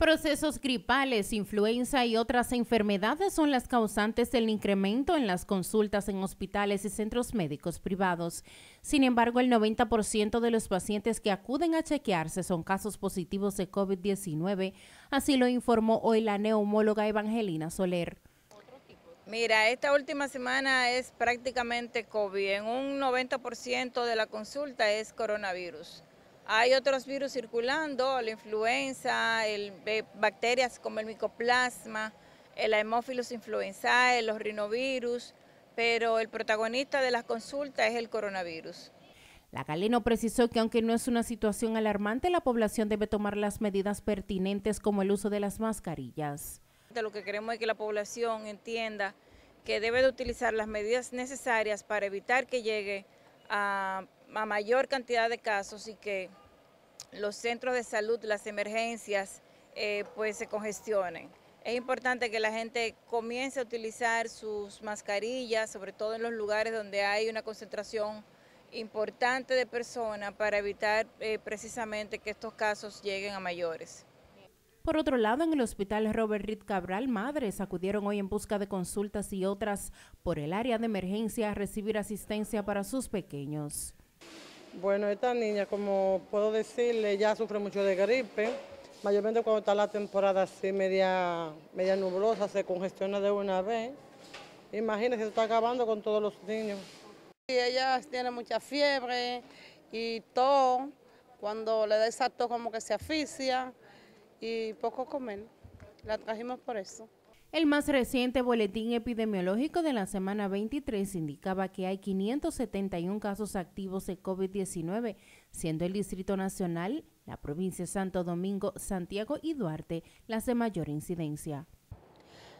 Procesos gripales, influenza y otras enfermedades son las causantes del incremento en las consultas en hospitales y centros médicos privados. Sin embargo, el 90% de los pacientes que acuden a chequearse son casos positivos de COVID-19, así lo informó hoy la neumóloga Evangelina Soler. Mira, esta última semana es prácticamente COVID, en un 90% de la consulta es coronavirus. Hay otros virus circulando, la influenza, el, bacterias como el micoplasma, el hemófilos influenzae, los rinovirus, pero el protagonista de las consultas es el coronavirus. La Galeno precisó que aunque no es una situación alarmante, la población debe tomar las medidas pertinentes como el uso de las mascarillas. Lo que queremos es que la población entienda que debe de utilizar las medidas necesarias para evitar que llegue a, a mayor cantidad de casos y que los centros de salud, las emergencias, eh, pues se congestionen. Es importante que la gente comience a utilizar sus mascarillas, sobre todo en los lugares donde hay una concentración importante de personas para evitar eh, precisamente que estos casos lleguen a mayores. Por otro lado, en el hospital Robert Reed Cabral, madres acudieron hoy en busca de consultas y otras por el área de emergencia a recibir asistencia para sus pequeños. Bueno, esta niña, como puedo decirle, ya sufre mucho de gripe. Mayormente cuando está la temporada así media, media nublosa, se congestiona de una vez. Imagínense, está acabando con todos los niños. Y ella tiene mucha fiebre y todo. Cuando le da exacto como que se asfixia y poco comer, La trajimos por eso. El más reciente boletín epidemiológico de la semana 23 indicaba que hay 571 casos activos de COVID-19, siendo el Distrito Nacional, la provincia de Santo Domingo, Santiago y Duarte las de mayor incidencia.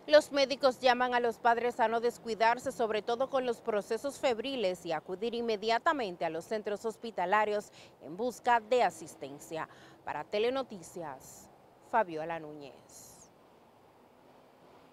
Los médicos llaman a los padres a no descuidarse, sobre todo con los procesos febriles, y acudir inmediatamente a los centros hospitalarios en busca de asistencia. Para Telenoticias, Fabiola Núñez.